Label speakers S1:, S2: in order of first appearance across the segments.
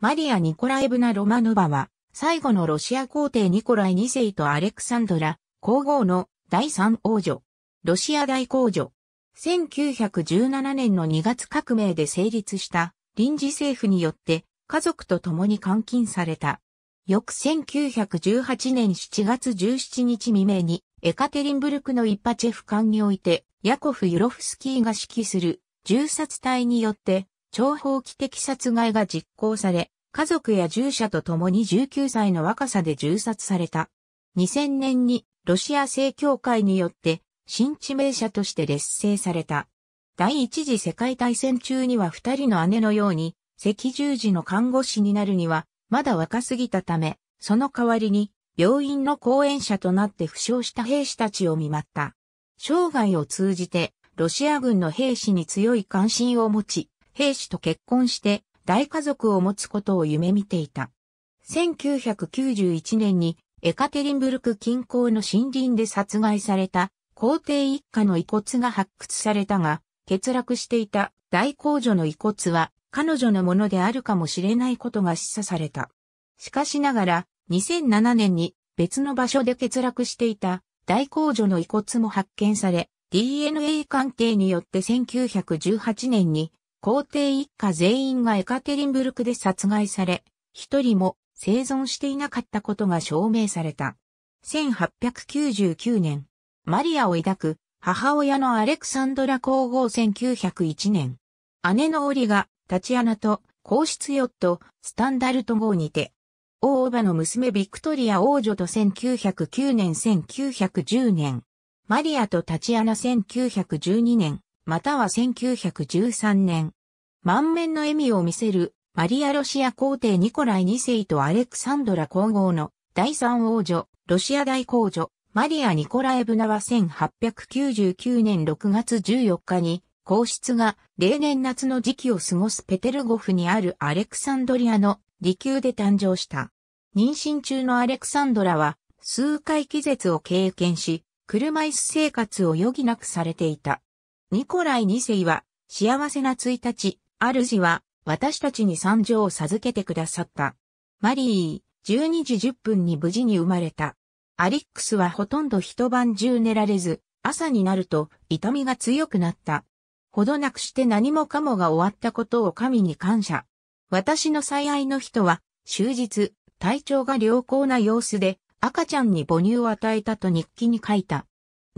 S1: マリア・ニコライブナ・ロマノバは、最後のロシア皇帝ニコライ2世とアレクサンドラ、皇后の第三王女、ロシア大皇女。1917年の2月革命で成立した臨時政府によって家族と共に監禁された。翌1918年7月17日未明にエカテリンブルクの一パチェフ艦においてヤコフ・ユロフスキーが指揮する銃殺隊によって長方期的殺害が実行され、家族や従者と共に19歳の若さで銃殺された。2000年にロシア正教会によって新知名者として劣勢された。第一次世界大戦中には二人の姉のように赤十字の看護師になるにはまだ若すぎたため、その代わりに病院の講演者となって負傷した兵士たちを見舞った。生涯を通じてロシア軍の兵士に強い関心を持ち、兵士と結婚して大家族を持つことを夢見ていた。1991年にエカテリンブルク近郊の森林で殺害された皇帝一家の遺骨が発掘されたが、欠落していた大公女の遺骨は彼女のものであるかもしれないことが示唆された。しかしながら、2007年に別の場所で欠落していた大公女の遺骨も発見され、DNA 鑑定によって1918年に皇帝一家全員がエカテリンブルクで殺害され、一人も生存していなかったことが証明された。1899年、マリアを抱く母親のアレクサンドラ皇后1901年、姉のオリがタチアナと皇室ヨットスタンダルト号にて、王オバの娘ビクトリア王女と1909年1910年、マリアとタチアナ1912年、または1913年、満面の笑みを見せるマリア・ロシア皇帝ニコライ2世とアレクサンドラ皇后の第三王女、ロシア大皇女、マリア・ニコライブナは1899年6月14日に、皇室が例年夏の時期を過ごすペテルゴフにあるアレクサンドリアの離宮で誕生した。妊娠中のアレクサンドラは数回気絶を経験し、車椅子生活を余儀なくされていた。ニコライ二世は、幸せな一日、主は、私たちに参上を授けてくださった。マリー、12時10分に無事に生まれた。アリックスはほとんど一晩中寝られず、朝になると痛みが強くなった。ほどなくして何もかもが終わったことを神に感謝。私の最愛の人は、終日、体調が良好な様子で、赤ちゃんに母乳を与えたと日記に書いた。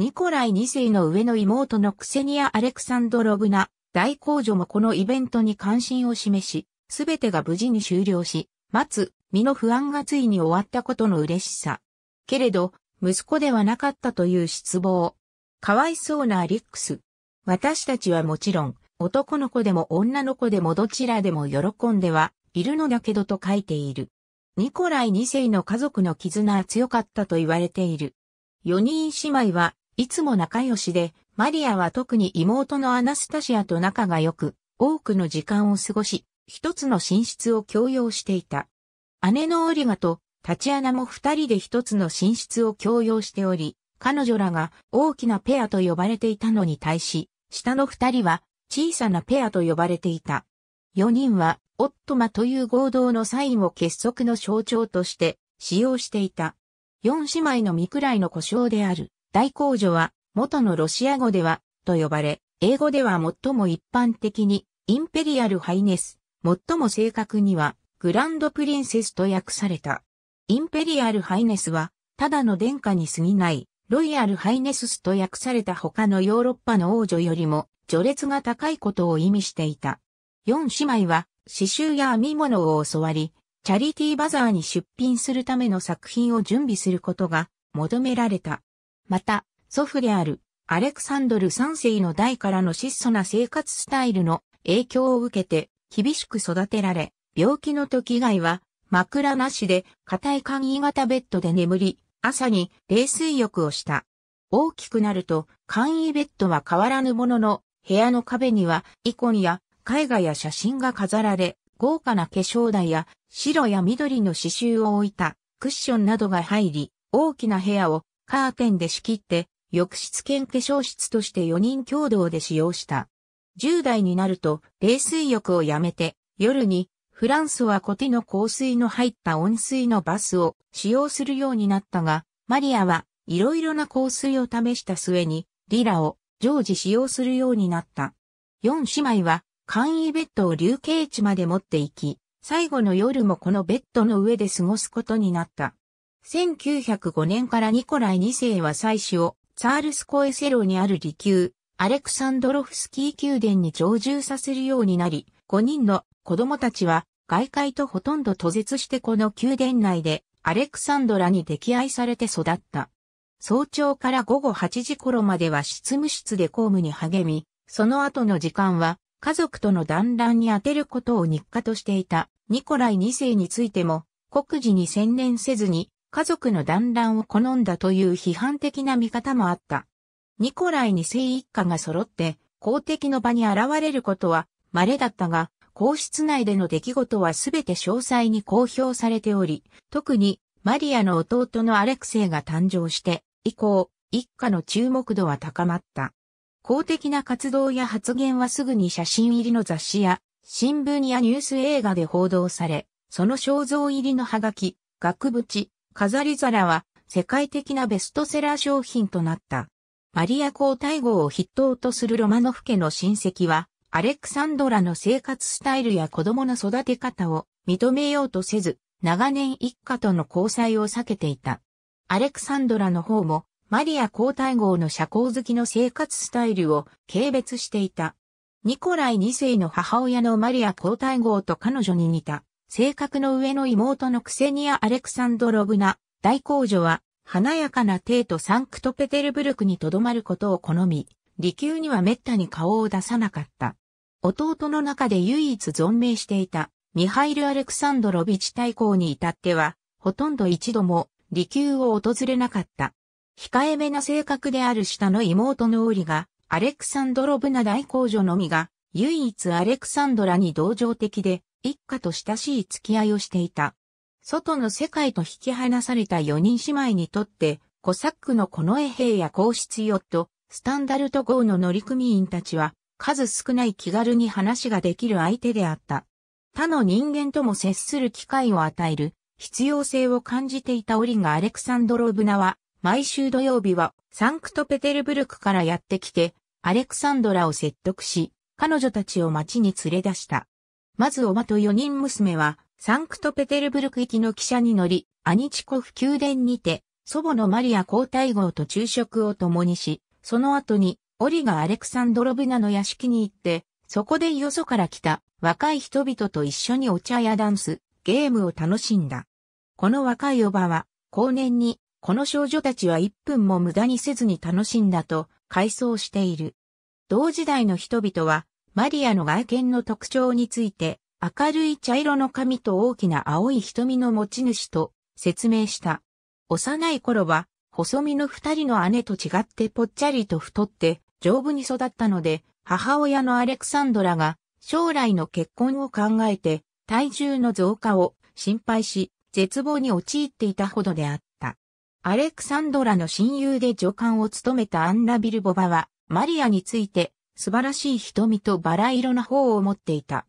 S1: ニコライ2世の上の妹のクセニア・アレクサンドロブナ、大公女もこのイベントに関心を示し、すべてが無事に終了し、待つ、身の不安がついに終わったことの嬉しさ。けれど、息子ではなかったという失望。かわいそうなアリックス。私たちはもちろん、男の子でも女の子でもどちらでも喜んではいるのだけどと書いている。ニコライ2世の家族の絆は強かったと言われている。4人姉妹はいつも仲良しで、マリアは特に妹のアナスタシアと仲が良く、多くの時間を過ごし、一つの寝室を共用していた。姉のオリガとタチアナも二人で一つの寝室を共用しており、彼女らが大きなペアと呼ばれていたのに対し、下の二人は小さなペアと呼ばれていた。四人はオットマという合同のサインを結束の象徴として使用していた。四姉妹の身くらいの故障である。大工女は、元のロシア語では、と呼ばれ、英語では最も一般的に、インペリアルハイネス、最も正確には、グランドプリンセスと訳された。インペリアルハイネスは、ただの殿下に過ぎない、ロイヤルハイネススと訳された他のヨーロッパの王女よりも、序列が高いことを意味していた。四姉妹は、刺繍や編み物を教わり、チャリティーバザーに出品するための作品を準備することが求められた。また、祖父であるアレクサンドル三世の代からの質素な生活スタイルの影響を受けて厳しく育てられ、病気の時以外は枕なしで硬い簡易型ベッドで眠り、朝に冷水浴をした。大きくなると簡易ベッドは変わらぬものの、部屋の壁にはイコンや絵画や写真が飾られ、豪華な化粧台や白や緑の刺繍を置いたクッションなどが入り、大きな部屋をカーテンで仕切って、浴室兼化粧室として4人共同で使用した。10代になると、冷水浴をやめて、夜に、フランスはコテの香水の入った温水のバスを使用するようになったが、マリアはいろいろな香水を試した末に、リラを常時使用するようになった。4姉妹は簡易ベッドを流刑地まで持って行き、最後の夜もこのベッドの上で過ごすことになった。1905年からニコライ2世は妻子をツァールスコエセロにある離宮、アレクサンドロフスキー宮殿に常住させるようになり、5人の子供たちは外界とほとんど途絶してこの宮殿内でアレクサンドラに溺愛されて育った。早朝から午後8時頃までは執務室で公務に励み、その後の時間は家族との団らんに充てることを日課としていたニコライ2世についても、国事に専念せずに家族の団らんを好んだという批判的な見方もあった。ニコライ二世一家が揃って公的の場に現れることは稀だったが、皇室内での出来事はすべて詳細に公表されており、特にマリアの弟のアレクセイが誕生して以降、一家の注目度は高まった。公的な活動や発言はすぐに写真入りの雑誌や新聞やニュース映画で報道され、その肖像入りのハガキ、額縁、飾り皿は世界的なベストセラー商品となった。マリア皇太后を筆頭とするロマノフ家の親戚は、アレクサンドラの生活スタイルや子供の育て方を認めようとせず、長年一家との交際を避けていた。アレクサンドラの方も、マリア皇太后の社交好きの生活スタイルを軽蔑していた。ニコライ2世の母親のマリア皇太后と彼女に似た性格の上の妹のクセニア・アレクサンドロブナ、大公女は、華やかな帝都サンクトペテルブルクに留まることを好み、利休には滅多に顔を出さなかった。弟の中で唯一存命していた、ミハイル・アレクサンドロビチ大公に至っては、ほとんど一度も利休を訪れなかった。控えめな性格である下の妹のオリが、アレクサンドロブナ大公女のみが、唯一アレクサンドラに同情的で、一家と親しい付き合いをしていた。外の世界と引き離された四人姉妹にとって、コサックのこの衛兵や皇室ヨット、スタンダルト号の乗組員たちは、数少ない気軽に話ができる相手であった。他の人間とも接する機会を与える必要性を感じていたオリガ・アレクサンドロブナは、毎週土曜日はサンクトペテルブルクからやってきて、アレクサンドラを説得し、彼女たちを街に連れ出した。まずおまと4人娘は、サンクトペテルブルク行きの汽車に乗り、アニチコフ宮殿にて、祖母のマリア皇太后と昼食を共にし、その後に、オリガ・アレクサンドロブナの屋敷に行って、そこでよそから来た若い人々と一緒にお茶やダンス、ゲームを楽しんだ。この若いおばは、後年に、この少女たちは一分も無駄にせずに楽しんだと、回想している。同時代の人々は、マリアの外見の特徴について、明るい茶色の髪と大きな青い瞳の持ち主と説明した。幼い頃は、細身の二人の姉と違ってぽっちゃりと太って、丈夫に育ったので、母親のアレクサンドラが将来の結婚を考えて体重の増加を心配し絶望に陥っていたほどであった。アレクサンドラの親友で助官を務めたアンナ・ビルボバはマリアについて素晴らしい瞳とバラ色な方を持っていた。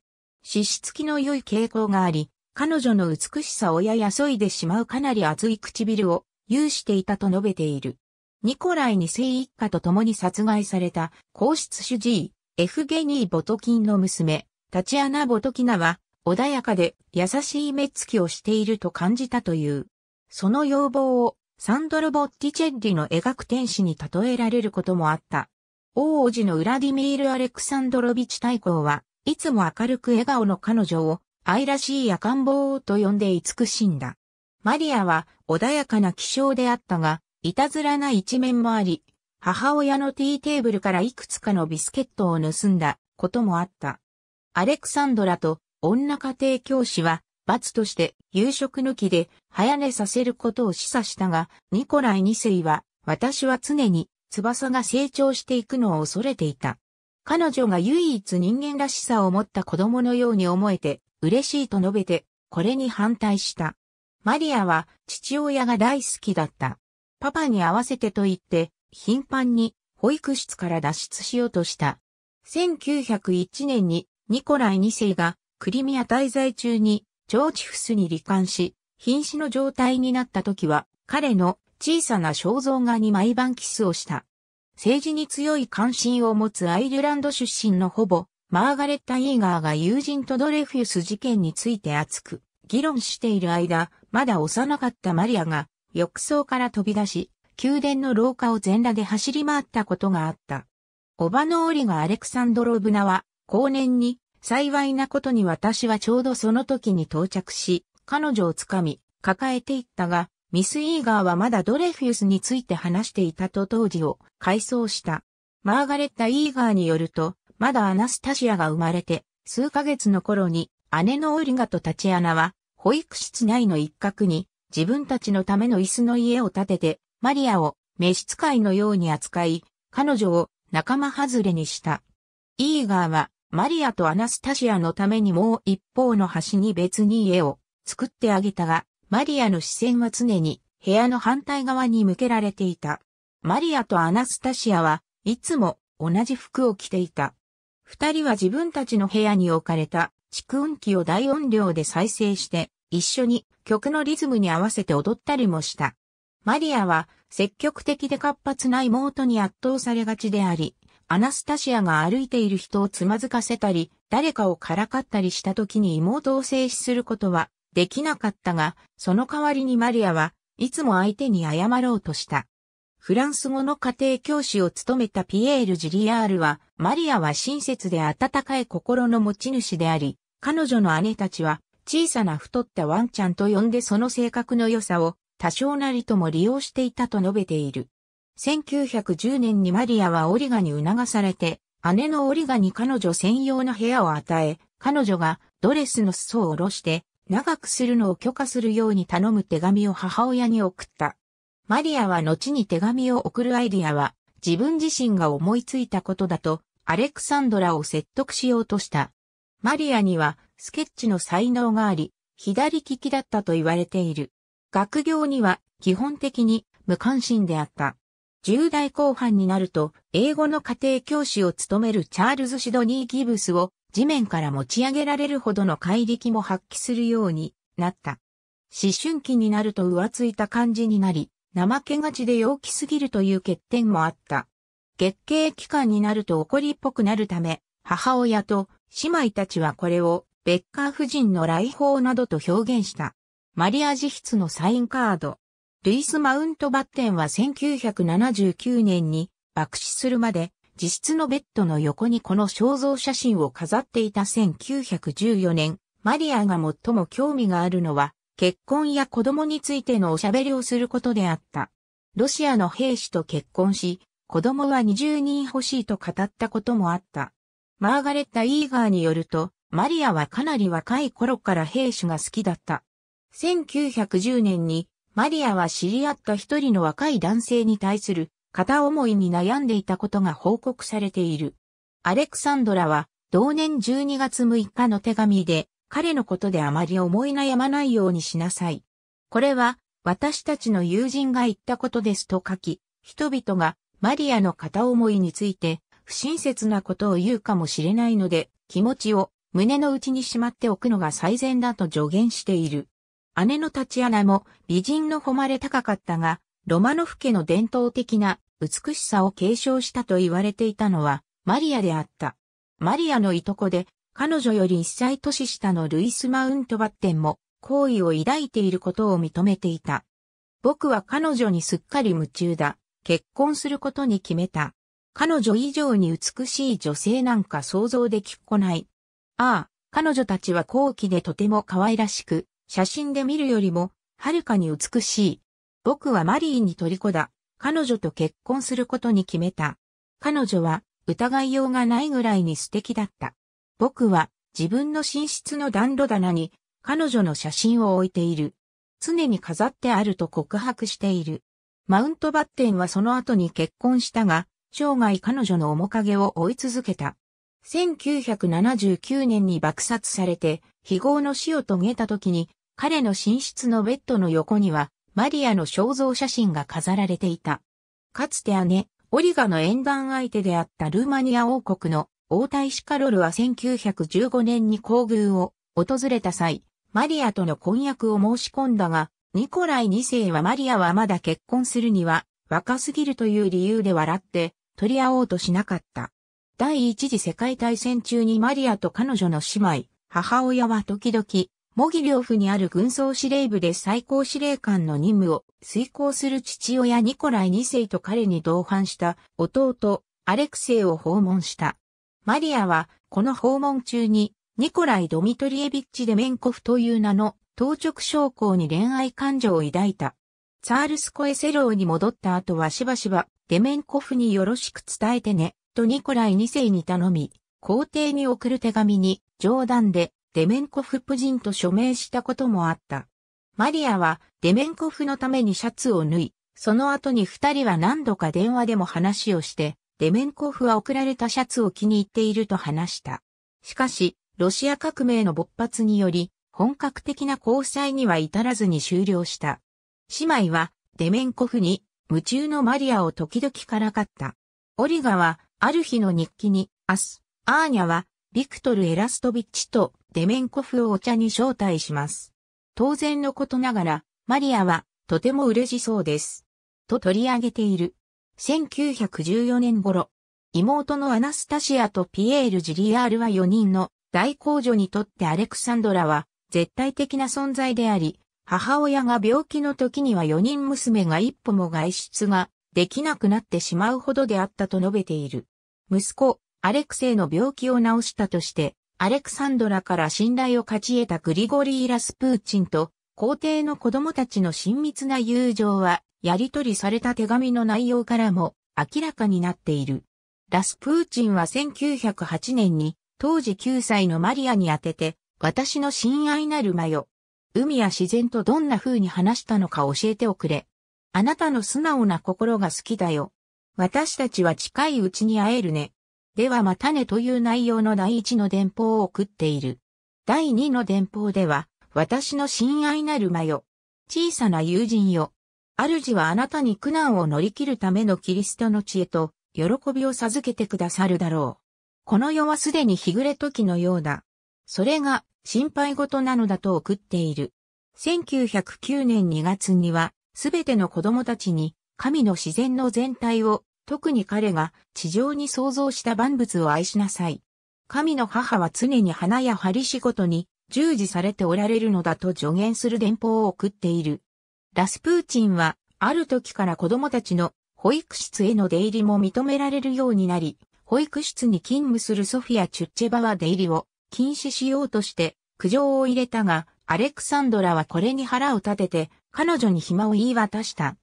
S1: 脂質気の良い傾向があり、彼女の美しさをややそいでしまうかなり厚い唇を有していたと述べている。ニコライ2世一家と共に殺害された皇室主治医、エフゲニー・ボトキンの娘、タチアナ・ボトキナは、穏やかで優しい目つきをしていると感じたという。その要望をサンドロ・ボッティチェッリの描く天使に例えられることもあった。王子のウラディミール・アレクサンドロビチ大公は、いつも明るく笑顔の彼女を、愛らしい赤ん坊と呼んで慈しんだ。マリアは穏やかな気性であったが、いたずらな一面もあり、母親のティーテーブルからいくつかのビスケットを盗んだこともあった。アレクサンドラと女家庭教師は罰として夕食抜きで早寝させることを示唆したが、ニコライ2世は私は常に翼が成長していくのを恐れていた。彼女が唯一人間らしさを持った子供のように思えて、嬉しいと述べて、これに反対した。マリアは父親が大好きだった。パパに合わせてと言って、頻繁に保育室から脱出しようとした。1901年にニコライ2世がクリミア滞在中にジョーチフスに罹患し、瀕死の状態になった時は彼の小さな肖像画に毎晩キスをした。政治に強い関心を持つアイルランド出身のほぼ、マーガレッタ・イーガーが友人とドレフュス事件について熱く議論している間、まだ幼かったマリアが浴槽から飛び出し、宮殿の廊下を全裸で走り回ったことがあった。おばのオリガ・アレクサンドロブナは、後年に、幸いなことに私はちょうどその時に到着し、彼女をつかみ、抱えていったが、ミス・イーガーはまだドレフュスについて話していたと当時を回想した。マーガレッタ・イーガーによると、まだアナスタシアが生まれて、数ヶ月の頃に、姉のオリガとタチアナは、保育室内の一角に、自分たちのための椅子の家を建てて、マリアを召使いのように扱い、彼女を仲間外れにした。イーガーは、マリアとアナスタシアのためにもう一方の端に別に家を作ってあげたが、マリアの視線は常に部屋の反対側に向けられていた。マリアとアナスタシアはいつも同じ服を着ていた。二人は自分たちの部屋に置かれた蓄音機を大音量で再生して一緒に曲のリズムに合わせて踊ったりもした。マリアは積極的で活発な妹に圧倒されがちであり、アナスタシアが歩いている人をつまずかせたり、誰かをからかったりした時に妹を制止することはできなかったが、その代わりにマリアはいつも相手に謝ろうとした。フランス語の家庭教師を務めたピエール・ジリアールは、マリアは親切で温かい心の持ち主であり、彼女の姉たちは小さな太ったワンちゃんと呼んでその性格の良さを多少なりとも利用していたと述べている。1910年にマリアはオリガに促されて、姉のオリガに彼女専用の部屋を与え、彼女がドレスの裾を下ろして長くするのを許可するように頼む手紙を母親に送った。マリアは後に手紙を送るアイディアは自分自身が思いついたことだとアレクサンドラを説得しようとした。マリアにはスケッチの才能があり、左利きだったと言われている。学業には基本的に無関心であった。10代後半になると英語の家庭教師を務めるチャールズ・シドニー・ギブスを地面から持ち上げられるほどの怪力も発揮するようになった。思春期になると浮ついた感じになり、怠けがちで陽気すぎるという欠点もあった。月経期間になると怒りっぽくなるため、母親と姉妹たちはこれをベッカー夫人の来訪などと表現した。マリアジ筆のサインカード。ルイス・マウントバッテンは1979年に爆死するまで自室のベッドの横にこの肖像写真を飾っていた1914年、マリアが最も興味があるのは、結婚や子供についてのおしゃべりをすることであった。ロシアの兵士と結婚し、子供は20人欲しいと語ったこともあった。マーガレッタ・イーガーによると、マリアはかなり若い頃から兵士が好きだった。1910年に、マリアは知り合った一人の若い男性に対する片思いに悩んでいたことが報告されている。アレクサンドラは、同年12月6日の手紙で、彼のことであまり思い悩まないようにしなさい。これは、私たちの友人が言ったことですと書き、人々がマリアの片思いについて不親切なことを言うかもしれないので、気持ちを胸の内にしまっておくのが最善だと助言している。姉のタチアナも美人の誉れ高かったが、ロマノフ家の伝統的な美しさを継承したと言われていたのはマリアであった。マリアのいとこで彼女より一歳年下のルイス・マウントバッテンも好意を抱いていることを認めていた。僕は彼女にすっかり夢中だ。結婚することに決めた。彼女以上に美しい女性なんか想像できっこない。ああ、彼女たちは高貴でとても可愛らしく、写真で見るよりも、はるかに美しい。僕はマリーに虜だ。彼女と結婚することに決めた。彼女は疑いようがないぐらいに素敵だった。僕は自分の寝室の暖炉棚に彼女の写真を置いている。常に飾ってあると告白している。マウントバッテンはその後に結婚したが、生涯彼女の面影を追い続けた。1979年に爆殺されて、非業の死を遂げた時に、彼の寝室のベッドの横には、マリアの肖像写真が飾られていた。かつて姉、オリガの縁談相手であったルーマニア王国の王太子カロルは1915年に皇宮を訪れた際、マリアとの婚約を申し込んだが、ニコライ2世はマリアはまだ結婚するには若すぎるという理由で笑って取り合おうとしなかった。第一次世界大戦中にマリアと彼女の姉妹、母親は時々モギリョフにある軍総司令部で最高司令官の任務を遂行する父親ニコライ2世と彼に同伴した弟アレクセイを訪問した。マリアはこの訪問中にニコライ・ドミトリエビッチ・デメンコフという名の当直将校に恋愛感情を抱いた。ツァールスコエセローに戻った後はしばしばデメンコフによろしく伝えてねとニコライ2世に頼み、皇帝に送る手紙に冗談でデメンコフ夫人と署名したこともあった。マリアはデメンコフのためにシャツを脱い、その後に二人は何度か電話でも話をして、デメンコフは送られたシャツを気に入っていると話した。しかし、ロシア革命の勃発により、本格的な交際には至らずに終了した。姉妹は、デメンコフに、夢中のマリアを時々からかった。オリガは、ある日の日記に、明日、アーニャは、ビクトル・エラストビッチとデメンコフをお茶に招待します。当然のことながら、マリアはとても嬉しそうです。と取り上げている。1914年頃、妹のアナスタシアとピエール・ジリアールは4人の大公女にとってアレクサンドラは絶対的な存在であり、母親が病気の時には4人娘が一歩も外出ができなくなってしまうほどであったと述べている。息子、アレクセイの病気を治したとして、アレクサンドラから信頼を勝ち得たグリゴリー・ラスプーチンと、皇帝の子供たちの親密な友情は、やり取りされた手紙の内容からも明らかになっている。ラスプーチンは1908年に、当時9歳のマリアに宛てて、私の親愛なる魔よ。海や自然とどんな風に話したのか教えておくれ。あなたの素直な心が好きだよ。私たちは近いうちに会えるね。ではまたねという内容の第一の電報を送っている。第二の電報では、私の親愛なる魔よ。小さな友人よ。主はあなたに苦難を乗り切るためのキリストの知恵と、喜びを授けてくださるだろう。この世はすでに日暮れ時のようだ。それが心配事なのだと送っている。1909年2月には、すべての子供たちに神の自然の全体を特に彼が地上に創造した万物を愛しなさい。神の母は常に花や針仕事に従事されておられるのだと助言する電報を送っている。ラスプーチンは、ある時から子供たちの保育室への出入りも認められるようになり、保育室に勤務するソフィア・チュッチェバは出入りを禁止しようとして苦情を入れたが、アレクサンドラはこれに腹を立てて、彼女に暇を言い渡した。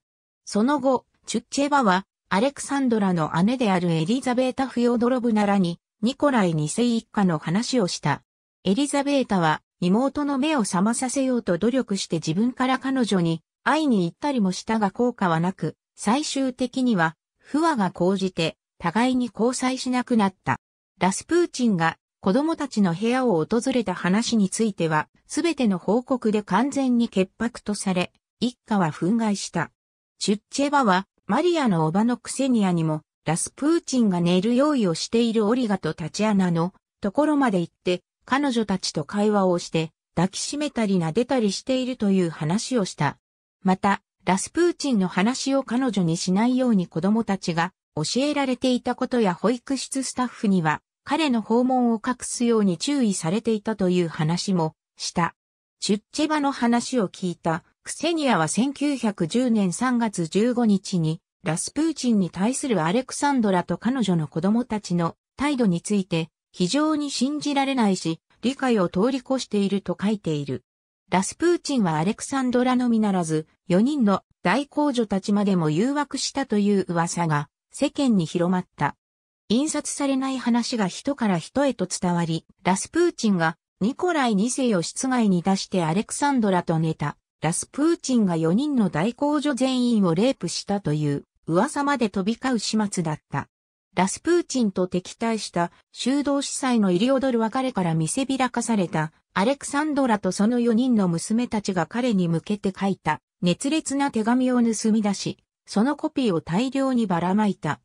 S1: その後、チュッチェバはアレクサンドラの姉であるエリザベータ・フヨドロブならに、ニコライ2世一家の話をした。エリザベータは、妹の目を覚まさせようと努力して自分から彼女に会いに行ったりもしたが効果はなく、最終的には不和が高じて互いに交際しなくなった。ラスプーチンが子供たちの部屋を訪れた話については、すべての報告で完全に潔白とされ、一家は憤慨した。チュッチェバはマリアのおばのクセニアにも、ラスプーチンが寝る用意をしているオリガとタチアナのところまで行って、彼女たちと会話をして、抱きしめたり撫でたりしているという話をした。また、ラスプーチンの話を彼女にしないように子供たちが教えられていたことや保育室スタッフには、彼の訪問を隠すように注意されていたという話もした。チュッチェバの話を聞いたクセニアは1910年3月15日に、ラスプーチンに対するアレクサンドラと彼女の子供たちの態度について、非常に信じられないし、理解を通り越していると書いている。ラスプーチンはアレクサンドラのみならず、4人の大公女たちまでも誘惑したという噂が世間に広まった。印刷されない話が人から人へと伝わり、ラスプーチンがニコライ2世を室外に出してアレクサンドラと寝た。ラスプーチンが4人の大公女全員をレイプしたという噂まで飛び交う始末だった。ラスプーチンと敵対した修道司祭の入り踊る別れから見せびらかされたアレクサンドラとその4人の娘たちが彼に向けて書いた熱烈な手紙を盗み出し、そのコピーを大量にばらまいた。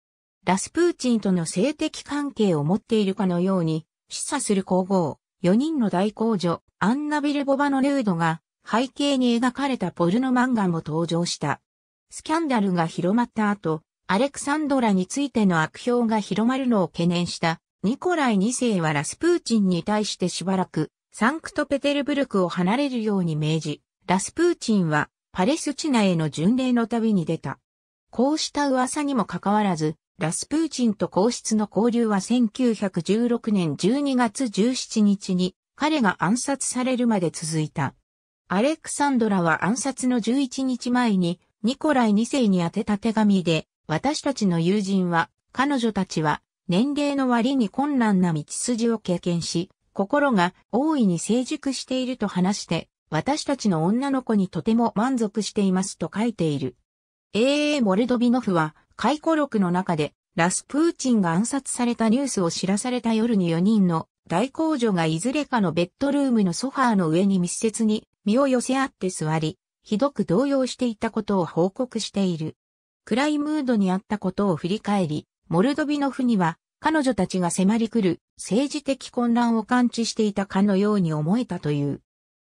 S1: ラスプーチンとの性的関係を持っているかのように示唆する皇后、4人の大公女、アンナ・ビルボバのヌードが背景に描かれたポルノ漫画も登場した。スキャンダルが広まった後、アレクサンドラについての悪評が広まるのを懸念したニコライ2世はラスプーチンに対してしばらくサンクトペテルブルクを離れるように命じ、ラスプーチンはパレスチナへの巡礼の旅に出た。こうした噂にもかかわらず、ラスプーチンと皇室の交流は1916年12月17日に彼が暗殺されるまで続いた。アレクサンドラは暗殺の11日前にニコライ2世に宛てた手紙で、私たちの友人は、彼女たちは年齢の割に困難な道筋を経験し、心が大いに成熟していると話して、私たちの女の子にとても満足していますと書いている。A.A. モルドビノフは、回顧録の中で、ラスプーチンが暗殺されたニュースを知らされた夜に4人の大公女がいずれかのベッドルームのソファーの上に密接に身を寄せ合って座り、ひどく動揺していたことを報告している。暗いムードにあったことを振り返り、モルドビノフには彼女たちが迫り来る政治的混乱を感知していたかのように思えたという。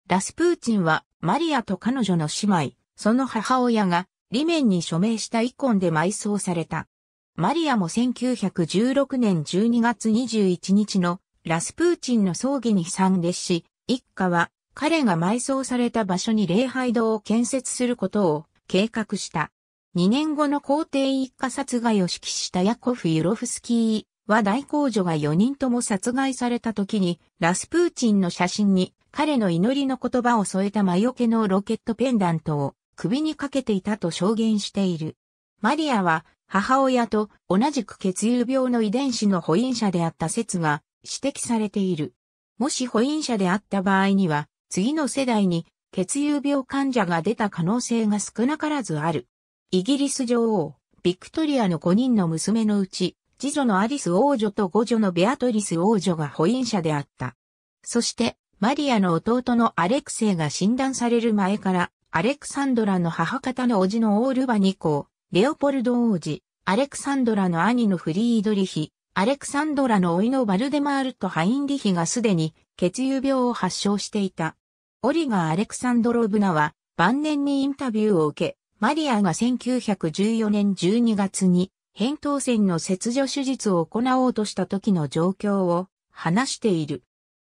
S1: ラスプーチンはマリアと彼女の姉妹、その母親が理面に署名した遺恨で埋葬された。マリアも1916年12月21日のラスプーチンの葬儀に参列し、一家は彼が埋葬された場所に礼拝堂を建設することを計画した。2年後の皇帝一家殺害を指揮したヤコフ・ユロフスキーは大公女が4人とも殺害された時にラスプーチンの写真に彼の祈りの言葉を添えた魔除けのロケットペンダントを首にかけていたと証言している。マリアは母親と同じく血友病の遺伝子の保因者であった説が指摘されている。もし保因者であった場合には次の世代に血友病患者が出た可能性が少なからずある。イギリス女王、ビクトリアの5人の娘のうち、次女のアリス王女と五女のベアトリス王女が保因者であった。そして、マリアの弟のアレクセイが診断される前から、アレクサンドラの母方の叔父のオールバ2公、レオポルド王子、アレクサンドラの兄のフリードリヒ、アレクサンドラの甥のバルデマールとハインリヒがすでに血友病を発症していた。オリガ・アレクサンドロブナは晩年にインタビューを受け、マリアが1914年12月に扁桃腺の切除手術を行おうとした時の状況を話している。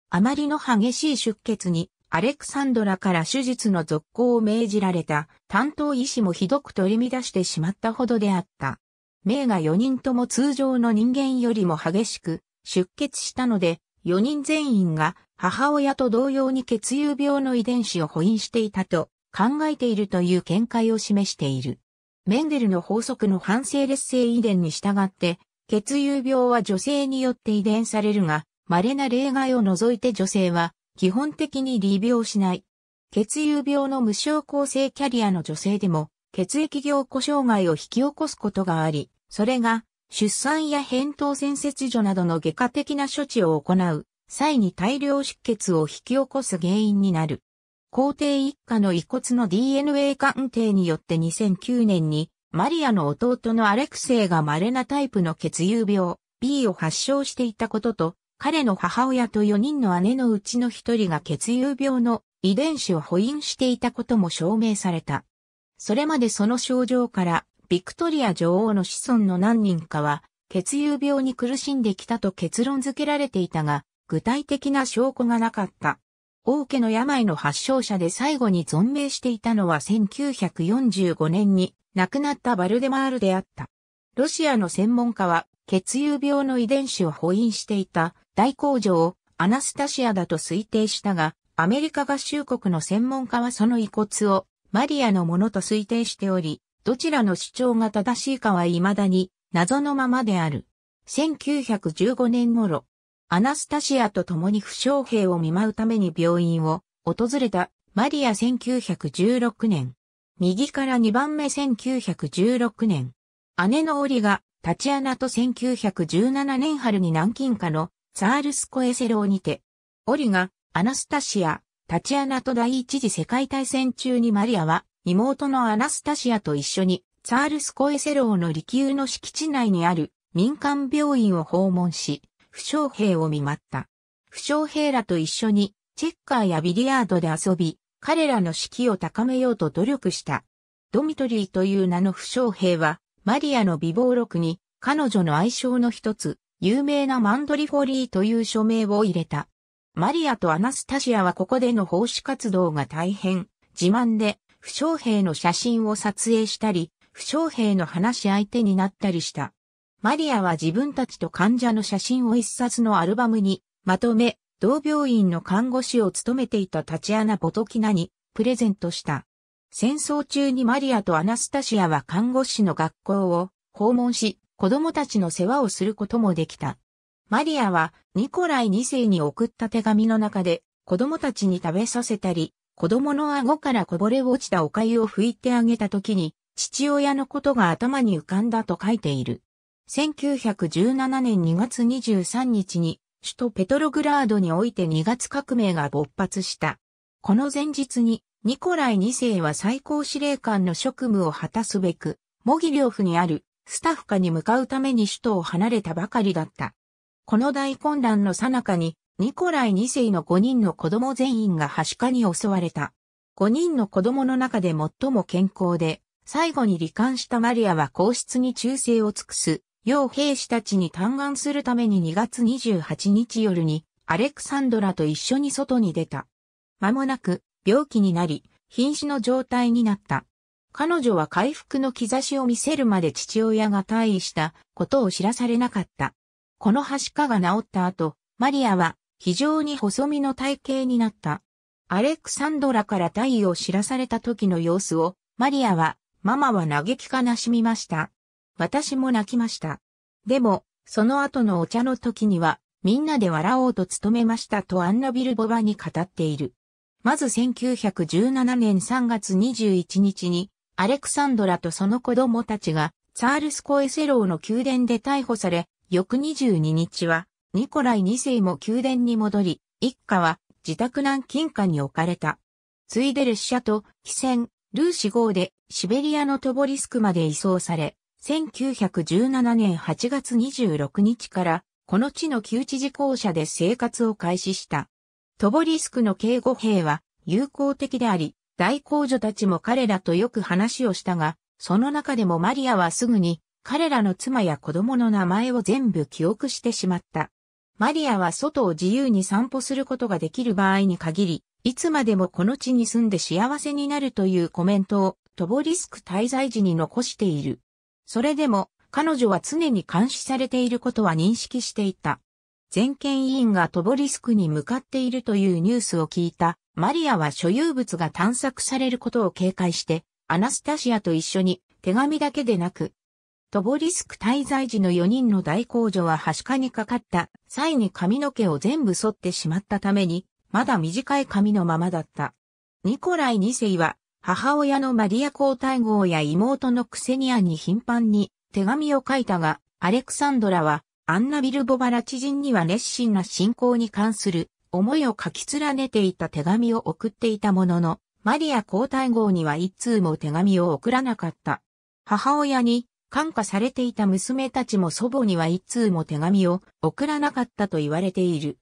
S1: あまりの激しい出血にアレクサンドラから手術の続行を命じられた担当医師もひどく取り乱してしまったほどであった。名が4人とも通常の人間よりも激しく出血したので4人全員が母親と同様に血友病の遺伝子を保因していたと考えているという見解を示している。メンデルの法則の反性劣性遺伝に従って、血友病は女性によって遺伝されるが、稀な例外を除いて女性は基本的に利病しない。血友病の無症候性キャリアの女性でも血液凝固障害を引き起こすことがあり、それが出産や扁桃腺切除などの外科的な処置を行う際に大量出血を引き起こす原因になる。皇帝一家の遺骨の DNA 鑑定によって2009年にマリアの弟のアレクセイが稀なタイプの血友病 B を発症していたことと彼の母親と4人の姉のうちの1人が血友病の遺伝子を保因していたことも証明された。それまでその症状からビクトリア女王の子孫の何人かは血友病に苦しんできたと結論付けられていたが、具体的な証拠がなかった。王家の病の発症者で最後に存命していたのは1945年に亡くなったバルデマールであった。ロシアの専門家は血友病の遺伝子を保因していた大工場をアナスタシアだと推定したが、アメリカ合衆国の専門家はその遺骨をマリアのものと推定しており、どちらの主張が正しいかは未だに謎のままである。1915年頃、アナスタシアと共に負傷兵を見舞うために病院を訪れたマリア1916年。右から2番目1916年。姉のオリがタチアナと1917年春に南京下のサールスコエセローにて、オリがアナスタシア、タチアナと第一次世界大戦中にマリアは妹のアナスタシアと一緒にサールスコエセローの利休の敷地内にある民間病院を訪問し、負傷兵を見舞った。負傷兵らと一緒にチェッカーやビリヤードで遊び、彼らの士気を高めようと努力した。ドミトリーという名の負傷兵は、マリアの美貌録に、彼女の愛称の一つ、有名なマンドリフォリーという署名を入れた。マリアとアナスタシアはここでの奉仕活動が大変、自慢で、負傷兵の写真を撮影したり、負傷兵の話し相手になったりした。マリアは自分たちと患者の写真を一冊のアルバムにまとめ、同病院の看護師を務めていたタチアナ・ボトキナにプレゼントした。戦争中にマリアとアナスタシアは看護師の学校を訪問し、子供たちの世話をすることもできた。マリアはニコライ2世に送った手紙の中で子供たちに食べさせたり、子供の顎からこぼれ落ちたお粥を拭いてあげた時に父親のことが頭に浮かんだと書いている。1917年2月23日に首都ペトログラードにおいて2月革命が勃発した。この前日にニコライ2世は最高司令官の職務を果たすべく、モギリョフにあるスタッフ家に向かうために首都を離れたばかりだった。この大混乱の最中にニコライ2世の5人の子供全員がはしかに襲われた。5人の子供の中で最も健康で、最後に罹患したマリアは皇室に忠誠を尽くす両兵士たちに嘆願するために2月28日夜に、アレクサンドラと一緒に外に出た。間もなく、病気になり、瀕死の状態になった。彼女は回復の兆しを見せるまで父親が退位したことを知らされなかった。このはしかが治った後、マリアは非常に細身の体型になった。アレクサンドラから退位を知らされた時の様子を、マリアは、ママは嘆き悲しみました。私も泣きました。でも、その後のお茶の時には、みんなで笑おうと努めましたとアンナ・ビルボバに語っている。まず1917年3月21日に、アレクサンドラとその子供たちが、ツァールスコエセローの宮殿で逮捕され、翌22日は、ニコライ2世も宮殿に戻り、一家は自宅南近下に置かれた。ついで列車と汽船、ルーシ号でシベリアのトボリスクまで移送され、1917年8月26日から、この地の旧知事公社で生活を開始した。トボリスクの警護兵は友好的であり、大公女たちも彼らとよく話をしたが、その中でもマリアはすぐに彼らの妻や子供の名前を全部記憶してしまった。マリアは外を自由に散歩することができる場合に限り、いつまでもこの地に住んで幸せになるというコメントをトボリスク滞在時に残している。それでも、彼女は常に監視されていることは認識していた。全権委員がトボリスクに向かっているというニュースを聞いた、マリアは所有物が探索されることを警戒して、アナスタシアと一緒に手紙だけでなく、トボリスク滞在時の4人の大工女ははしかにかかった際に髪の毛を全部剃ってしまったために、まだ短い髪のままだった。ニコライ2世は母親のマリア皇太后や妹のクセニアに頻繁に手紙を書いたが、アレクサンドラはアンナ・ビルボバラ知人には熱心な信仰に関する思いを書き連ねていた手紙を送っていたものの、マリア皇太后には一通も手紙を送らなかった。母親に感化されていた娘たちも祖母には一通も手紙を送らなかったと言われている。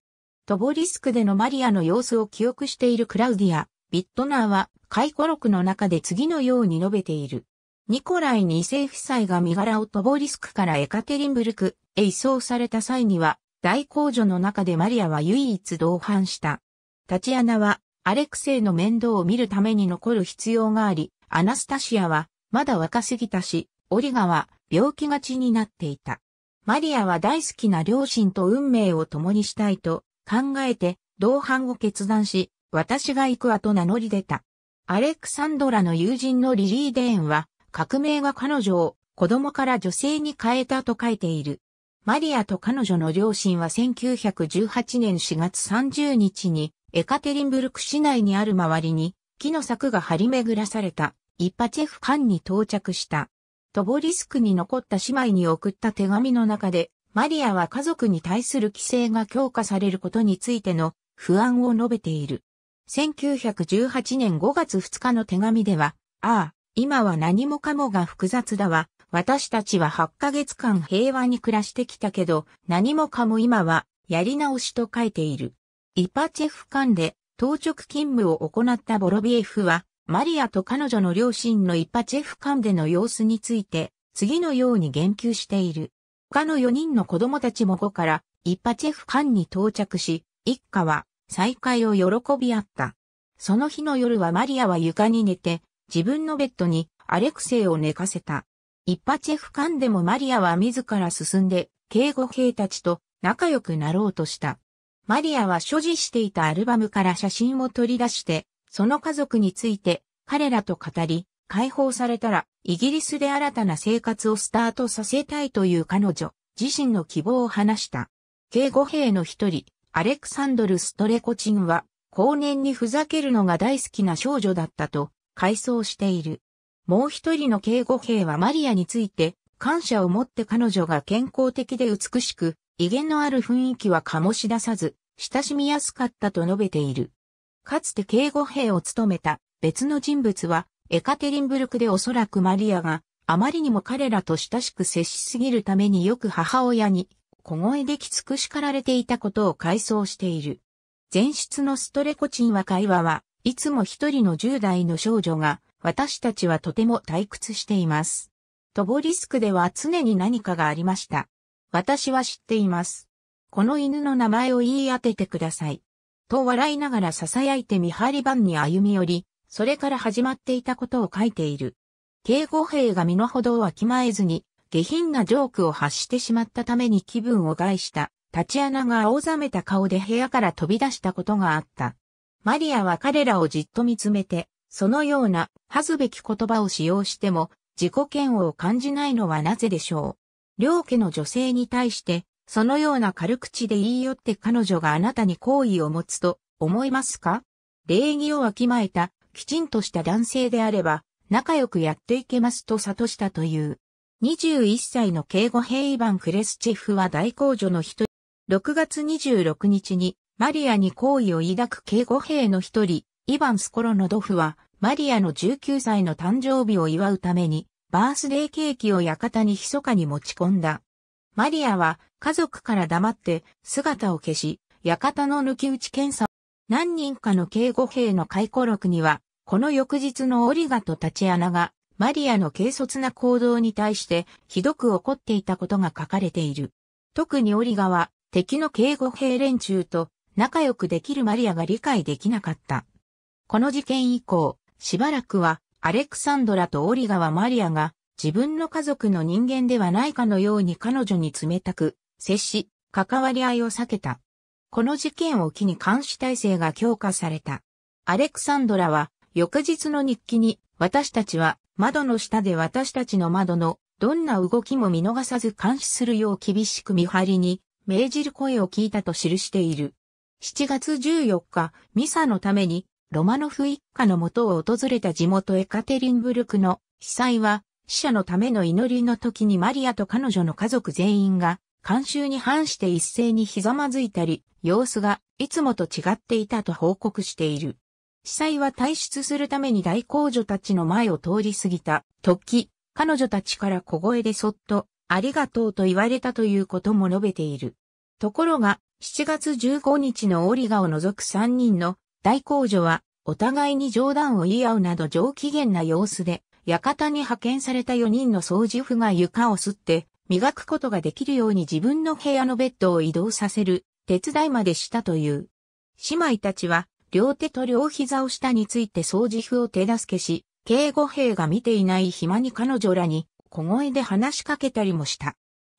S1: トボリスクでのマリアの様子を記憶しているクラウディアビットナーは回顧録の中で次のように述べている。ニコライ2世夫妻が身柄をトボリスクからエカテリンブルクへ移送された際には、大公女の中でマリアは唯一同伴した。タチアナは、アレクセイの面倒を見るために残る必要があり、アナスタシアは、まだ若すぎたし、オリガは、病気がちになっていた。マリアは大好きな両親と運命を共にしたいと考えて同伴を決断し、私が行くわと名乗り出た。アレクサンドラの友人のリリー・デーンは、革命が彼女を子供から女性に変えたと書いている。マリアと彼女の両親は1918年4月30日にエカテリンブルク市内にある周りに木の柵が張り巡らされた一パチェフ館に到着した。トボリスクに残った姉妹に送った手紙の中でマリアは家族に対する規制が強化されることについての不安を述べている。1918年5月2日の手紙では、ああ、今は何もかもが複雑だわ。私たちは8ヶ月間平和に暮らしてきたけど、何もかも今は、やり直しと書いている。イパチェフ間で、当直勤務を行ったボロビエフは、マリアと彼女の両親のイパチェフ間での様子について、次のように言及している。他の4人の子供たちも後から、イパチェフ間に到着し、一家は再会を喜び合った。その日の夜はマリアは床に寝て、自分のベッドにアレクセイを寝かせた。一発 F 間でもマリアは自ら進んで、警護兵たちと仲良くなろうとした。マリアは所持していたアルバムから写真を取り出して、その家族について彼らと語り、解放されたらイギリスで新たな生活をスタートさせたいという彼女自身の希望を話した。警護兵の一人、アレクサンドル・ストレコチンは、後年にふざけるのが大好きな少女だったと、回想している。もう一人の警護兵はマリアについて、感謝を持って彼女が健康的で美しく、威厳のある雰囲気は醸し出さず、親しみやすかったと述べている。かつて警護兵を務めた別の人物は、エカテリンブルクでおそらくマリアが、あまりにも彼らと親しく接しすぎるためによく母親に小声できつく叱られていたことを回想している。前出のストレコチンは会話は、いつも一人の10代の少女が、私たちはとても退屈しています。トボリスクでは常に何かがありました。私は知っています。この犬の名前を言い当ててください。と笑いながら囁いて見張り番に歩み寄り、それから始まっていたことを書いている。警護兵が身の程をわきまえずに、下品なジョークを発してしまったために気分を害したタチアナが青ざめた顔で部屋から飛び出したことがあった。マリアは彼らをじっと見つめて、そのような恥ずべき言葉を使用しても自己嫌悪を感じないのはなぜでしょう。両家の女性に対して、そのような軽口で言い寄って彼女があなたに好意を持つと思いますか礼儀をわきまえた、きちんとした男性であれば、仲良くやっていけますと諭したという。21歳の警護兵イヴァン・クレスチェフは大公女の一人、6月26日にマリアに好意を抱く警護兵の一人、イヴァン・スコロノドフは、マリアの19歳の誕生日を祝うために、バースデーケーキを館に密かに持ち込んだ。マリアは家族から黙って姿を消し、館の抜き打ち検査を何人かの警護兵の回顧録には、この翌日のオリガとタチアナがマリアの軽率な行動に対してひどく怒っていたことが書かれている。特にオリガは敵の警護兵連中と仲良くできるマリアが理解できなかった。この事件以降、しばらくはアレクサンドラとオリガはマリアが自分の家族の人間ではないかのように彼女に冷たく接し、関わり合いを避けた。この事件を機に監視体制が強化された。アレクサンドラは翌日の日記に私たちは窓の下で私たちの窓のどんな動きも見逃さず監視するよう厳しく見張りに命じる声を聞いたと記している。7月14日、ミサのためにロマノフ一家の元を訪れた地元エカテリンブルクの被災は死者のための祈りの時にマリアと彼女の家族全員が監修に反して一斉にひざまずいたり、様子がいつもと違っていたと報告している。司祭は退出するために大公女たちの前を通り過ぎた時、彼女たちから小声でそっと、ありがとうと言われたということも述べている。ところが、7月15日のオリガを除く3人の大公女は、お互いに冗談を言い合うなど上機嫌な様子で、館に派遣された4人の掃除婦が床を吸って、磨くことができるように自分の部屋のベッドを移動させる、手伝いまでしたという。姉妹たちは、両手と両膝を下について掃除婦を手助けし、警護兵が見ていない暇に彼女らに小声で話しかけたりもした。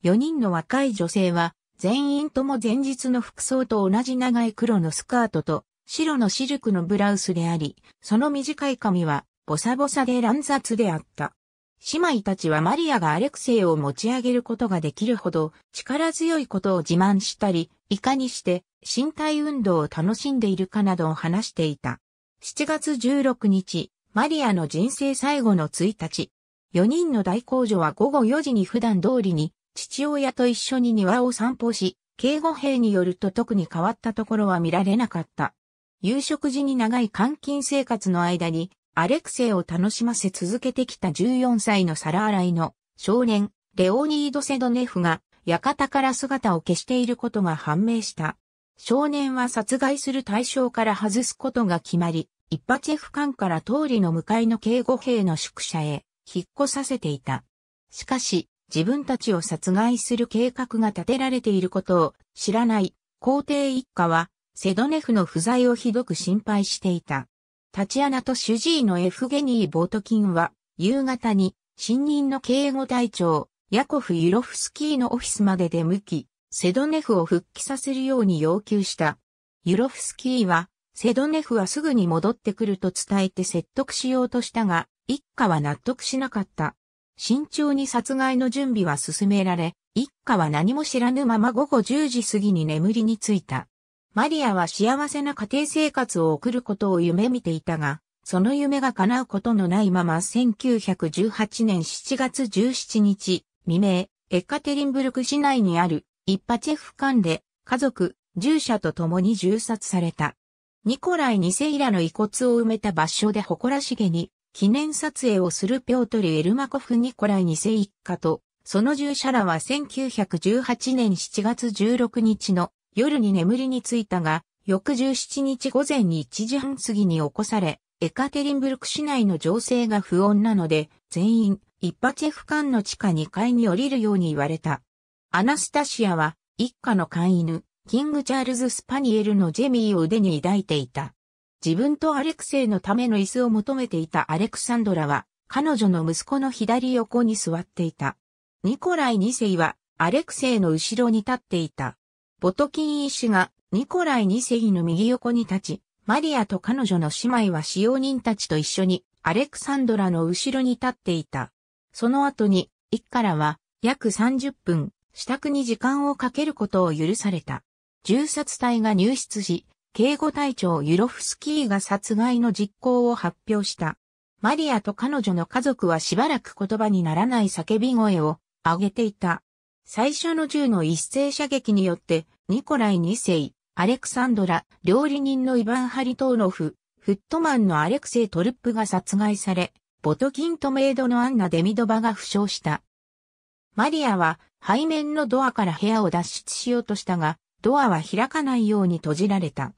S1: 4人の若い女性は、全員とも前日の服装と同じ長い黒のスカートと白のシルクのブラウスであり、その短い髪はボサボサで乱雑であった。姉妹たちはマリアがアレクセイを持ち上げることができるほど力強いことを自慢したり、いかにして身体運動を楽しんでいるかなどを話していた。7月16日、マリアの人生最後の1日、4人の大公女は午後4時に普段通りに父親と一緒に庭を散歩し、警護兵によると特に変わったところは見られなかった。夕食時に長い監禁生活の間にアレクセイを楽しませ続けてきた14歳の皿洗いの少年、レオニード・セドネフが、館から姿を消していることが判明した。少年は殺害する対象から外すことが決まり、一発 F 館から通りの向かいの警護兵の宿舎へ引っ越させていた。しかし、自分たちを殺害する計画が立てられていることを知らない皇帝一家は、セドネフの不在をひどく心配していた。タチアナと主治医のエフゲニー・ボートキンは、夕方に、新任の警護隊長、ヤコフ・ユロフスキーのオフィスまで出向き、セドネフを復帰させるように要求した。ユロフスキーは、セドネフはすぐに戻ってくると伝えて説得しようとしたが、一家は納得しなかった。慎重に殺害の準備は進められ、一家は何も知らぬまま午後10時過ぎに眠りについた。マリアは幸せな家庭生活を送ることを夢見ていたが、その夢が叶うことのないまま1918年7月17日未明、エカテリンブルク市内にある一パチェフ館で家族、従者と共に銃殺された。ニコライ・二世らの遺骨を埋めた場所で誇らしげに記念撮影をするピョートル・エルマコフ・ニコライ・二世一家と、その従者らは1918年7月16日の夜に眠りについたが、翌17日午前に1時半過ぎに起こされ、エカテリンブルク市内の情勢が不穏なので、全員、一発 F 館の地下2階に降りるように言われた。アナスタシアは、一家の飼い犬、キング・チャールズ・スパニエルのジェミーを腕に抱いていた。自分とアレクセイのための椅子を求めていたアレクサンドラは、彼女の息子の左横に座っていた。ニコライ2世は、アレクセイの後ろに立っていた。ボトキン医師がニコライ2世の右横に立ち、マリアと彼女の姉妹は使用人たちと一緒にアレクサンドラの後ろに立っていた。その後に、一からは約30分、支度に時間をかけることを許された。銃殺隊が入室し、警護隊長ユロフスキーが殺害の実行を発表した。マリアと彼女の家族はしばらく言葉にならない叫び声を上げていた。最初の銃の一斉射撃によって、ニコライ2世、アレクサンドラ、料理人のイヴァン・ハリトーノフ、フットマンのアレクセイ・トルップが殺害され、ボトキンとメイドのアンナ・デミドバが負傷した。マリアは背面のドアから部屋を脱出しようとしたが、ドアは開かないように閉じられた。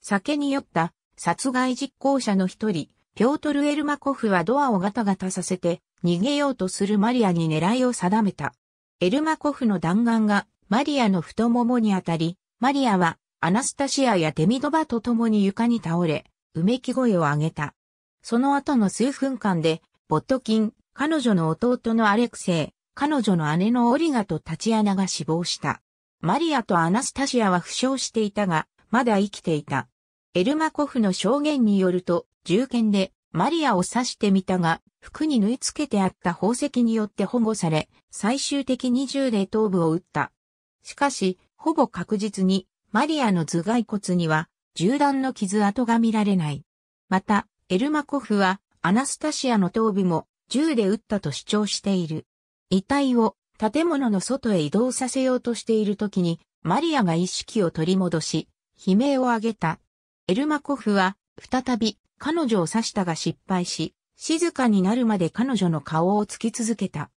S1: 酒に酔った殺害実行者の一人、ピョートル・エルマコフはドアをガタガタさせて逃げようとするマリアに狙いを定めた。エルマコフの弾丸がマリアの太ももに当たり、マリアはアナスタシアやデミドバと共に床に倒れ、うめき声を上げた。その後の数分間で、ボットキン、彼女の弟のアレクセイ、彼女の姉のオリガとタチアナが死亡した。マリアとアナスタシアは負傷していたが、まだ生きていた。エルマコフの証言によると、銃剣でマリアを刺してみたが、服に縫い付けてあった宝石によって保護され、最終的に銃で頭部を撃った。しかし、ほぼ確実に、マリアの頭蓋骨には、銃弾の傷跡が見られない。また、エルマコフは、アナスタシアの頭部も、銃で撃ったと主張している。遺体を、建物の外へ移動させようとしている時に、マリアが意識を取り戻し、悲鳴を上げた。エルマコフは、再び、彼女を刺したが失敗し、静かになるまで彼女の顔を突き続けた。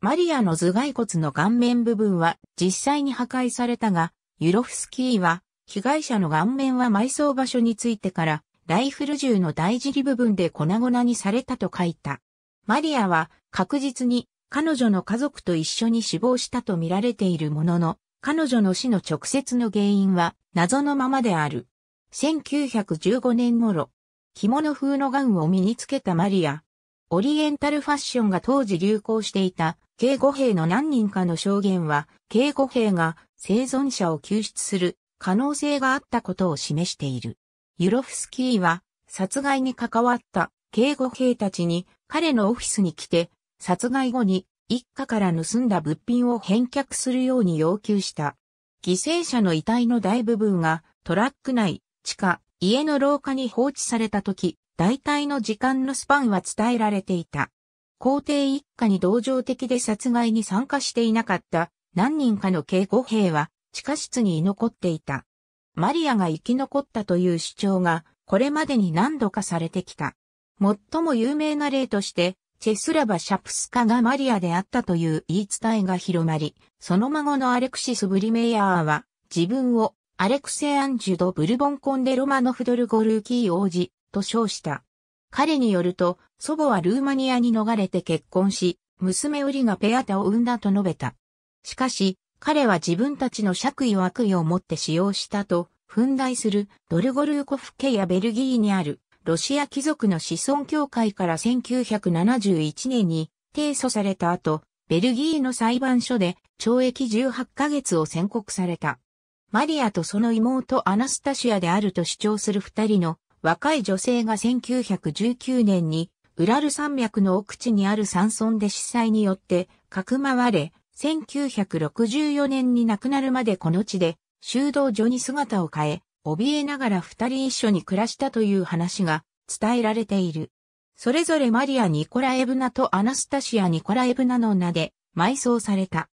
S1: マリアの頭蓋骨の顔面部分は実際に破壊されたが、ユロフスキーは、被害者の顔面は埋葬場所についてから、ライフル銃の大尻部分で粉々にされたと書いた。マリアは確実に彼女の家族と一緒に死亡したと見られているものの、彼女の死の直接の原因は謎のままである。1915年頃、着物風のガウンを身につけたマリア。オリエンタルファッションが当時流行していた、警護兵の何人かの証言は、警護兵が生存者を救出する可能性があったことを示している。ユロフスキーは、殺害に関わった警護兵たちに彼のオフィスに来て、殺害後に一家から盗んだ物品を返却するように要求した。犠牲者の遺体の大部分がトラック内、地下、家の廊下に放置された時、大体の時間のスパンは伝えられていた。皇帝一家に同情的で殺害に参加していなかった何人かの警護兵は地下室に居残っていた。マリアが生き残ったという主張がこれまでに何度かされてきた。最も有名な例として、チェスラバ・シャプスカがマリアであったという言い伝えが広まり、その孫のアレクシス・ブリメイヤーは自分をアレクセアンジュド・ブルボン・コンデ・ロマノフドルゴルーキー王子と称した。彼によると、祖母はルーマニアに逃れて結婚し、娘ウリがペアタを産んだと述べた。しかし、彼は自分たちの爵位を悪意を持って使用したと、憤慨するドルゴルーコフ家やベルギーにあるロシア貴族の子孫協会から1971年に提訴された後、ベルギーの裁判所で懲役18ヶ月を宣告された。マリアとその妹アナスタシアであると主張する二人の若い女性が1919年にウラル山脈の奥地にある山村で司祭によってかくまわれ、1964年に亡くなるまでこの地で修道所に姿を変え、怯えながら二人一緒に暮らしたという話が伝えられている。それぞれマリア・ニコラエブナとアナスタシア・ニコラエブナの名で埋葬された。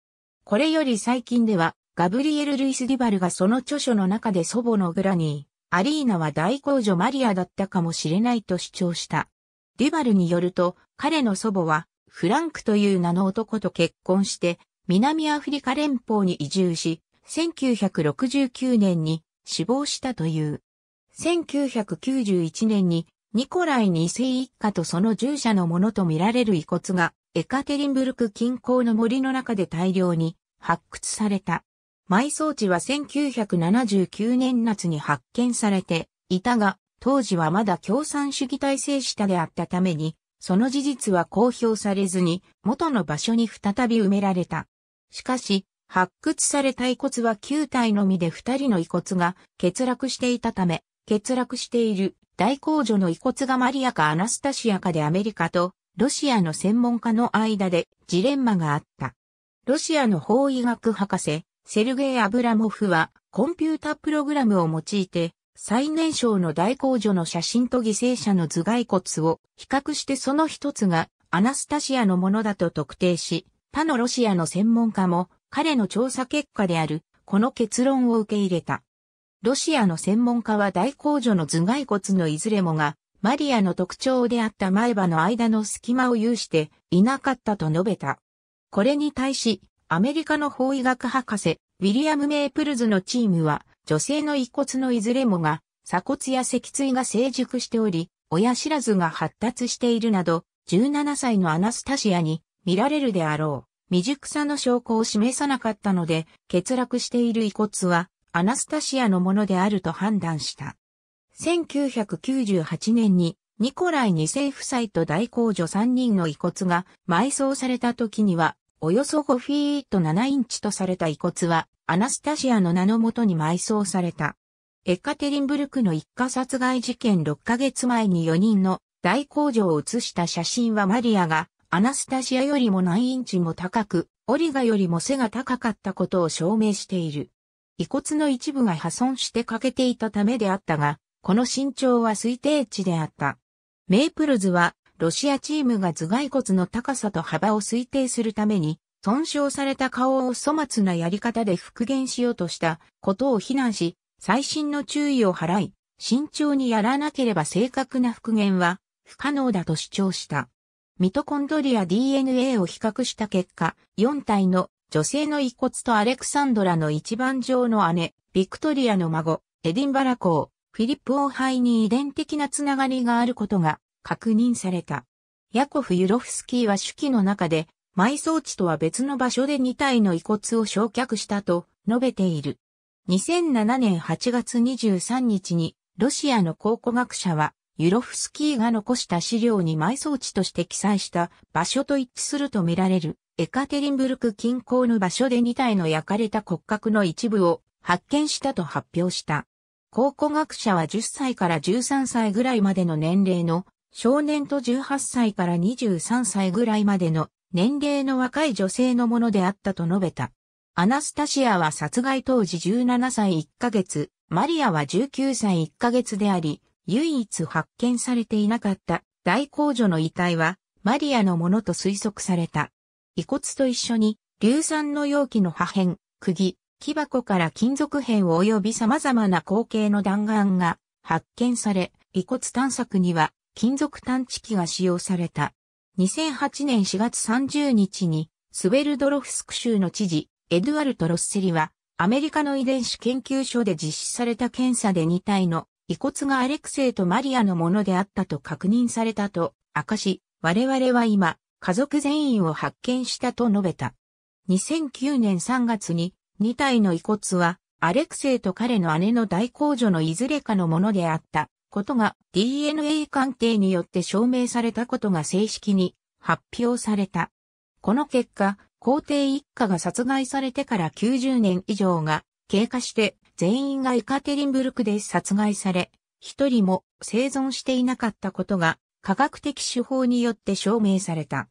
S1: これより最近ではガブリエル・ルイス・ディバルがその著書の中で祖母のグラニー、アリーナは大公女マリアだったかもしれないと主張した。デュバルによると、彼の祖母は、フランクという名の男と結婚して、南アフリカ連邦に移住し、1969年に死亡したという。1991年に、ニコライ2世一家とその従者のものとみられる遺骨が、エカテリンブルク近郊の森の中で大量に発掘された。埋葬地は1979年夏に発見されていたが、当時はまだ共産主義体制下であったために、その事実は公表されずに元の場所に再び埋められた。しかし、発掘された遺骨は9体のみで2人の遺骨が欠落していたため、欠落している大公女の遺骨がマリアかアナスタシアかでアメリカとロシアの専門家の間でジレンマがあった。ロシアの法医学博士、セルゲイ・アブラモフは、コンピュータプログラムを用いて、最年少の大公女の写真と犠牲者の頭蓋骨を比較してその一つがアナスタシアのものだと特定し、他のロシアの専門家も彼の調査結果であるこの結論を受け入れた。ロシアの専門家は大公女の頭蓋骨のいずれもがマリアの特徴であった前歯の間の隙間を有していなかったと述べた。これに対しアメリカの法医学博士、ウィリアム・メイプルズのチームは、女性の遺骨のいずれもが、鎖骨や脊椎が成熟しており、親知らずが発達しているなど、17歳のアナスタシアに見られるであろう、未熟さの証拠を示さなかったので、欠落している遺骨は、アナスタシアのものであると判断した。1998年に、ニコライ2世夫妻と大公女3人の遺骨が埋葬された時には、およそ5フィート7インチとされた遺骨は、アナスタシアの名のもとに埋葬された。エカテリンブルクの一家殺害事件6ヶ月前に4人の大工場を写した写真はマリアがアナスタシアよりも何インチも高く、オリガよりも背が高かったことを証明している。遺骨の一部が破損して欠けていたためであったが、この身長は推定値であった。メイプルズはロシアチームが頭蓋骨の高さと幅を推定するために、損傷された顔を粗末なやり方で復元しようとしたことを非難し、最新の注意を払い、慎重にやらなければ正確な復元は不可能だと主張した。ミトコンドリア DNA を比較した結果、4体の女性の遺骨とアレクサンドラの一番上の姉、ビクトリアの孫、エディンバラ公、フィリップ王杯に遺伝的なつながりがあることが確認された。ヤコフ・ユロフスキーは手記の中で、埋葬地とは別の場所で2体の遺骨を焼却したと述べている。2007年8月23日に、ロシアの考古学者は、ユロフスキーが残した資料に埋葬地として記載した場所と一致するとみられる、エカテリンブルク近郊の場所で2体の焼かれた骨格の一部を発見したと発表した。考古学者は10歳から13歳ぐらいまでの年齢の少年と18歳から23歳ぐらいまでの年齢の若い女性のものであったと述べた。アナスタシアは殺害当時17歳1ヶ月、マリアは19歳1ヶ月であり、唯一発見されていなかった大工女の遺体はマリアのものと推測された。遺骨と一緒に硫酸の容器の破片、釘、木箱から金属片及び様々な光景の弾丸が発見され、遺骨探索には金属探知機が使用された。2008年4月30日に、スベルドロフスク州の知事、エドゥアルト・ロッセリは、アメリカの遺伝子研究所で実施された検査で2体の遺骨がアレクセイとマリアのものであったと確認されたと明かし、我々は今、家族全員を発見したと述べた。2009年3月に2体の遺骨はアレクセイと彼の姉の大工女のいずれかのものであったことが DNA 鑑定によって証明されたことが正式に発表された。この結果、皇帝一家が殺害されてから90年以上が経過して全員がエカテリンブルクで殺害され、一人も生存していなかったことが科学的手法によって証明された。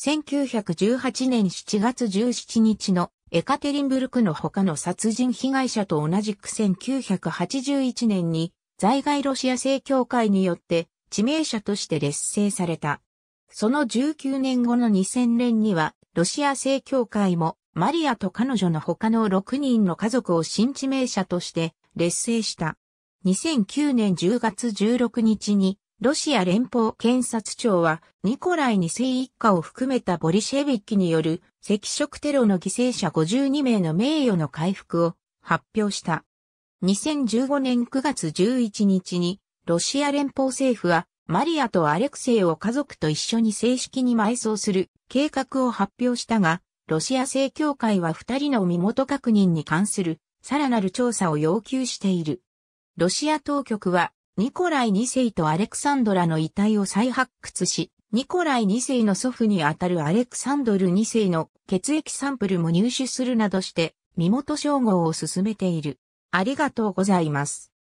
S1: 1918年7月17日のエカテリンブルクの他の殺人被害者と同じく1981年に在外ロシア正教会によって知名者として劣勢された。その19年後の2000年には、ロシア正教会もマリアと彼女の他の6人の家族を新知名者として劣勢した。2009年10月16日に、ロシア連邦検察庁は、ニコライ2世一家を含めたボリシェビッキによる赤色テロの犠牲者52名の名誉の回復を発表した。2015年9月11日に、ロシア連邦政府は、マリアとアレクセイを家族と一緒に正式に埋葬する計画を発表したが、ロシア正教会は二人の身元確認に関するさらなる調査を要求している。ロシア当局は、ニコライ2世とアレクサンドラの遺体を再発掘し、ニコライ2世の祖父にあたるアレクサンドル2世の血液サンプルも入手するなどして、身元照合を進めている。ありがとうございます。